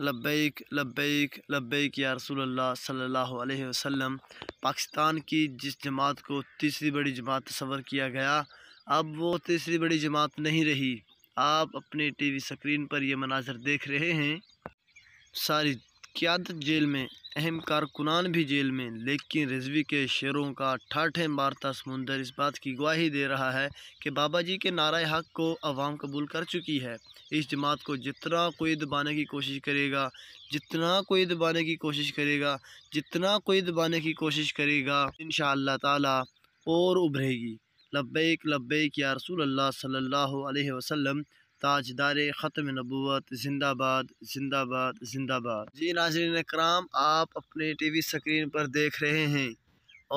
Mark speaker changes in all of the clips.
Speaker 1: लब्बैक लब्बैक लब्बैक या रसूलुल्लाह सल्लल्लाहु अलैहि वसल्लम पाकिस्तान की जिस जमात को तीसरी बड़ी जमात तस्वर किया गया अब वो तीसरी बड़ी जमात नहीं रही आप अपने टीवी स्क्रीन पर यह मनाजर देख रहे हैं सारी क्यादत तो जेल में अहम कारकुनान भी जेल में लेकिन रिजवी के शेरों का ठाठे मारता समुंदर इस बात की गवाही दे रहा है कि बाबा जी के नारा हक को अवाम कबूल कर चुकी है इस जमात को जितना कोई दबाने की कोशिश करेगा जितना कोई दबाने की कोशिश करेगा जितना कोई दबाने की कोशिश करेगा इन ताला और उभरेगी लब्बैक लब्बैक या रसूल अल्लाह सल्लल्लाहु अलैहि वसल्लम ताजदार ख़त्म नबूत जिंदाबाद जिंदाबाद जिंदाबाद जी नाजरन कराम आप अपने टी वी स्क्रीन पर देख रहे हैं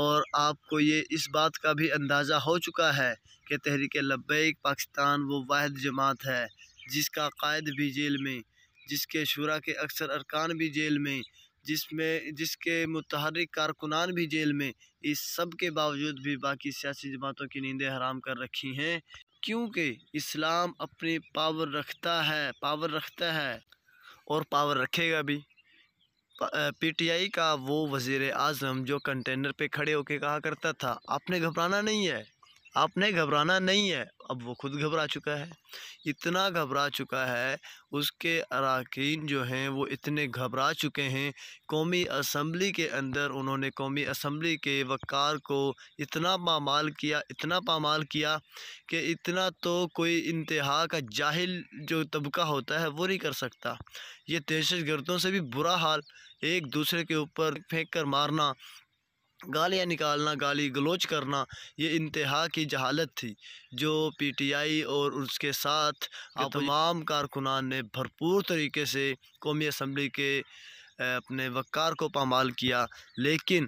Speaker 1: और आपको ये इस बात का भी अंदाज़ा हो चुका है कि तहरीक लब्बैक पाकिस्तान वो वाद जमात है जिसका कायद भी जेल में जिसके शुरा के अक्सर अरकान भी जेल में जिसमें जिसके मतहरक कारकुनान भी जेल में इस सब के बावजूद भी बाकी सियासी जमातों की नींदें हराम कर रखी हैं क्योंकि इस्लाम अपनी पावर रखता है पावर रखता है और पावर रखेगा भी पीटीआई का वो वज़ी अजम जो कंटेनर पे खड़े होके कहा करता था आपने घबराना नहीं है आपने घबराना नहीं है अब वो खुद घबरा चुका है इतना घबरा चुका है उसके अरकान जो हैं वो इतने घबरा चुके हैं कौमी असम्बली के अंदर उन्होंने कौमी असम्बली के वक़ार को इतना पामाल किया इतना पामाल किया कि इतना तो कोई इंतहा का जाहिल जो तबका होता है वो नहीं कर सकता ये दहशत गर्दों से भी बुरा हाल एक दूसरे के ऊपर फेंक कर मारना गालियाँ निकालना गाली गलोच करना ये इंतहा की जहालत थी जो पी टी आई और उसके साथ तो तमाम कारकुनान ने भरपूर तरीके से कौमी असम्बली के अपने वक़ार को पामाल किया लेकिन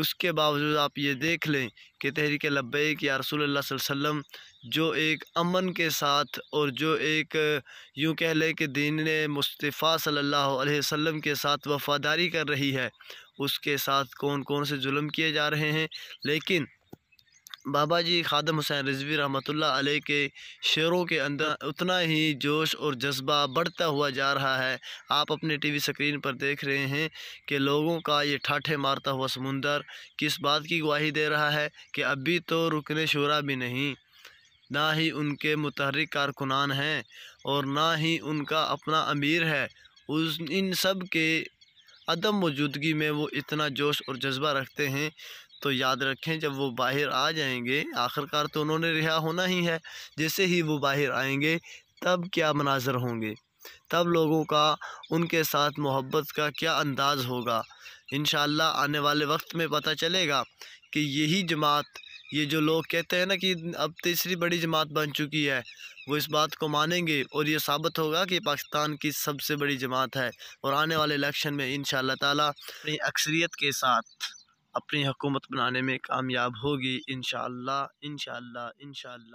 Speaker 1: उसके बावजूद आप ये देख लें कि तहरीक लब्बैक या रसूल वसल्लम जो एक अमन के साथ और जो एक यूँ कह लें कि दीन मुस्तफ़ा सल्लल्लाहु अलैहि वसल्लम के साथ वफ़ादारी कर रही है उसके साथ कौन कौन से जुल्म किए जा रहे हैं लेकिन बाबा जी खादम हुसैन रिजवी रहमत आलै के शेरों के अंदर उतना ही जोश और जज्बा बढ़ता हुआ जा रहा है आप अपने टीवी स्क्रीन पर देख रहे हैं कि लोगों का ये ठाठे मारता हुआ समुंदर किस बात की गवाही दे रहा है कि अभी तो रुकने शुरा भी नहीं ना ही उनके मुतहरक कारकुनान हैं और ना ही उनका अपना अमीर है उस इन सब के अदम मौजूदगी में वो इतना जोश और जज्बा रखते हैं तो याद रखें जब वो बाहर आ जाएंगे आखिरकार तो उन्होंने रिहा होना ही है जैसे ही वो बाहर आएंगे तब क्या मनाजर होंगे तब लोगों का उनके साथ मोहब्बत का क्या अंदाज़ होगा इन आने वाले वक्त में पता चलेगा कि यही जमात ये जो लोग कहते हैं ना कि अब तीसरी बड़ी जमात बन चुकी है वो इस बात को मानेंगे और ये साबित होगा कि पाकिस्तान की सबसे बड़ी जमात है और आने वाले इलेक्शन में इन ताला अपनी अक्सरियत के साथ अपनी हुकूमत बनाने में कामयाब होगी इन शह इन शह इन